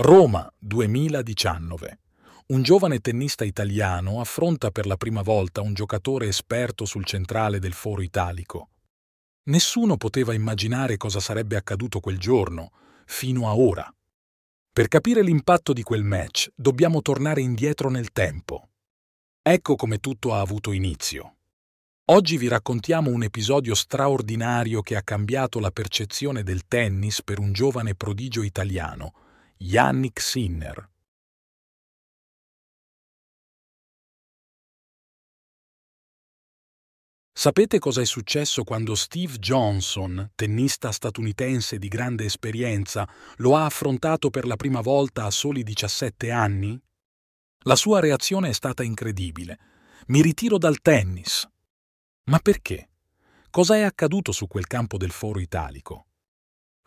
Roma 2019. Un giovane tennista italiano affronta per la prima volta un giocatore esperto sul centrale del foro italico. Nessuno poteva immaginare cosa sarebbe accaduto quel giorno, fino a ora. Per capire l'impatto di quel match dobbiamo tornare indietro nel tempo. Ecco come tutto ha avuto inizio. Oggi vi raccontiamo un episodio straordinario che ha cambiato la percezione del tennis per un giovane prodigio italiano, Yannick Sinner. Sapete cosa è successo quando Steve Johnson, tennista statunitense di grande esperienza, lo ha affrontato per la prima volta a soli 17 anni? La sua reazione è stata incredibile. Mi ritiro dal tennis. Ma perché? Cosa è accaduto su quel campo del foro italico?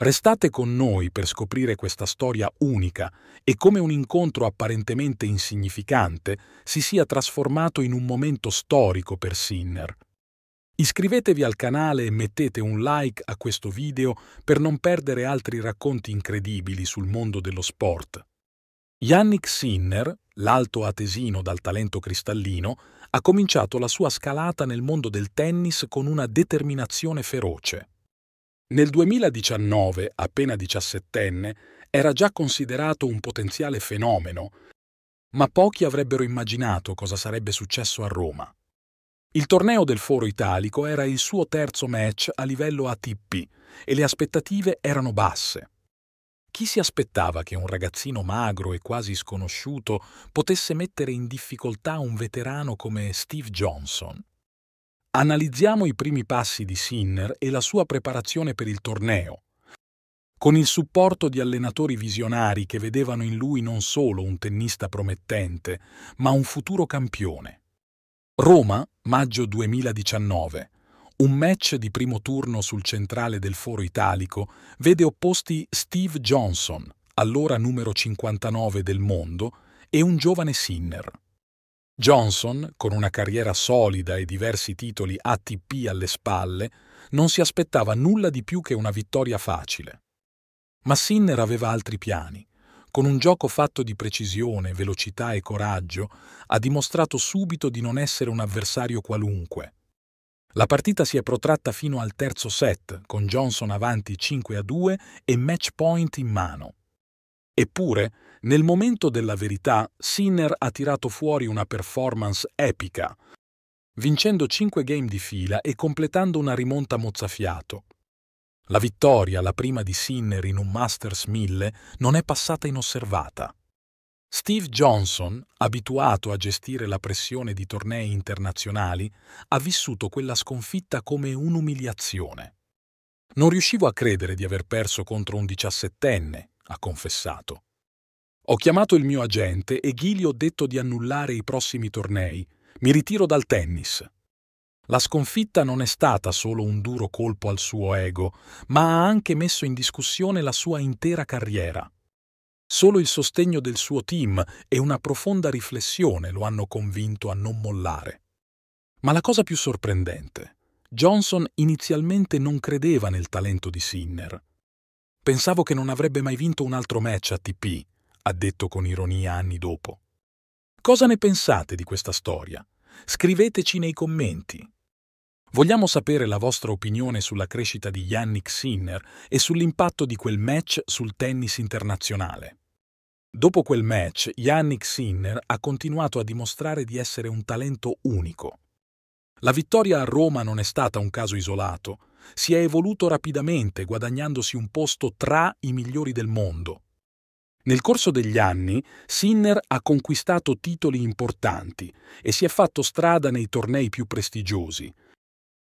Restate con noi per scoprire questa storia unica e come un incontro apparentemente insignificante si sia trasformato in un momento storico per Sinner. Iscrivetevi al canale e mettete un like a questo video per non perdere altri racconti incredibili sul mondo dello sport. Yannick Sinner, l'alto atesino dal talento cristallino, ha cominciato la sua scalata nel mondo del tennis con una determinazione feroce. Nel 2019, appena diciassettenne, era già considerato un potenziale fenomeno, ma pochi avrebbero immaginato cosa sarebbe successo a Roma. Il torneo del Foro Italico era il suo terzo match a livello ATP e le aspettative erano basse. Chi si aspettava che un ragazzino magro e quasi sconosciuto potesse mettere in difficoltà un veterano come Steve Johnson? Analizziamo i primi passi di Sinner e la sua preparazione per il torneo. Con il supporto di allenatori visionari che vedevano in lui non solo un tennista promettente, ma un futuro campione. Roma, maggio 2019. Un match di primo turno sul centrale del foro italico vede opposti Steve Johnson, allora numero 59 del mondo, e un giovane Sinner. Johnson, con una carriera solida e diversi titoli ATP alle spalle, non si aspettava nulla di più che una vittoria facile. Ma Sinner aveva altri piani. Con un gioco fatto di precisione, velocità e coraggio, ha dimostrato subito di non essere un avversario qualunque. La partita si è protratta fino al terzo set, con Johnson avanti 5 a 2 e match point in mano. Eppure, nel momento della verità, Sinner ha tirato fuori una performance epica, vincendo 5 game di fila e completando una rimonta mozzafiato. La vittoria, la prima di Sinner in un Masters 1000, non è passata inosservata. Steve Johnson, abituato a gestire la pressione di tornei internazionali, ha vissuto quella sconfitta come un'umiliazione. Non riuscivo a credere di aver perso contro un diciassettenne, ha confessato. Ho chiamato il mio agente e Ghili gli ho detto di annullare i prossimi tornei. Mi ritiro dal tennis. La sconfitta non è stata solo un duro colpo al suo ego, ma ha anche messo in discussione la sua intera carriera. Solo il sostegno del suo team e una profonda riflessione lo hanno convinto a non mollare. Ma la cosa più sorprendente, Johnson inizialmente non credeva nel talento di Sinner. Pensavo che non avrebbe mai vinto un altro match a TP, ha detto con ironia anni dopo. Cosa ne pensate di questa storia? Scriveteci nei commenti. Vogliamo sapere la vostra opinione sulla crescita di Yannick Sinner e sull'impatto di quel match sul tennis internazionale. Dopo quel match, Yannick Sinner ha continuato a dimostrare di essere un talento unico. La vittoria a Roma non è stata un caso isolato, si è evoluto rapidamente guadagnandosi un posto tra i migliori del mondo. Nel corso degli anni, Sinner ha conquistato titoli importanti e si è fatto strada nei tornei più prestigiosi,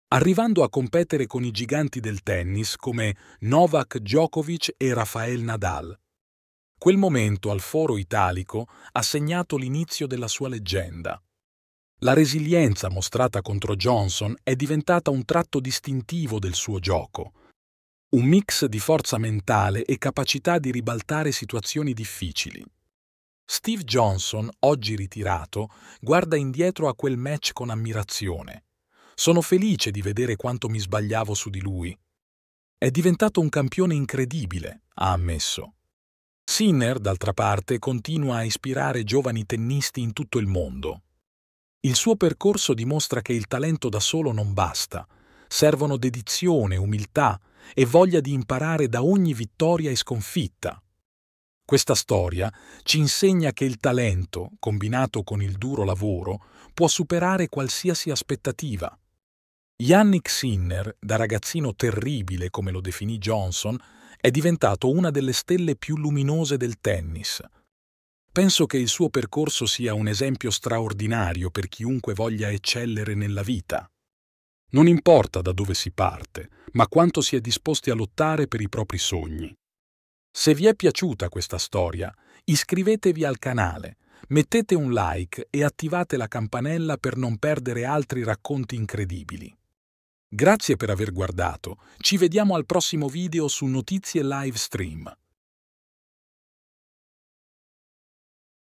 arrivando a competere con i giganti del tennis come Novak Djokovic e Rafael Nadal. Quel momento al foro italico ha segnato l'inizio della sua leggenda. La resilienza mostrata contro Johnson è diventata un tratto distintivo del suo gioco, un mix di forza mentale e capacità di ribaltare situazioni difficili. Steve Johnson, oggi ritirato, guarda indietro a quel match con ammirazione. Sono felice di vedere quanto mi sbagliavo su di lui. È diventato un campione incredibile, ha ammesso. Sinner, d'altra parte, continua a ispirare giovani tennisti in tutto il mondo. Il suo percorso dimostra che il talento da solo non basta. Servono dedizione, umiltà e voglia di imparare da ogni vittoria e sconfitta. Questa storia ci insegna che il talento, combinato con il duro lavoro, può superare qualsiasi aspettativa. Yannick Sinner, da ragazzino terribile come lo definì Johnson, è diventato una delle stelle più luminose del tennis, Penso che il suo percorso sia un esempio straordinario per chiunque voglia eccellere nella vita. Non importa da dove si parte, ma quanto si è disposti a lottare per i propri sogni. Se vi è piaciuta questa storia, iscrivetevi al canale, mettete un like e attivate la campanella per non perdere altri racconti incredibili. Grazie per aver guardato, ci vediamo al prossimo video su Notizie Livestream.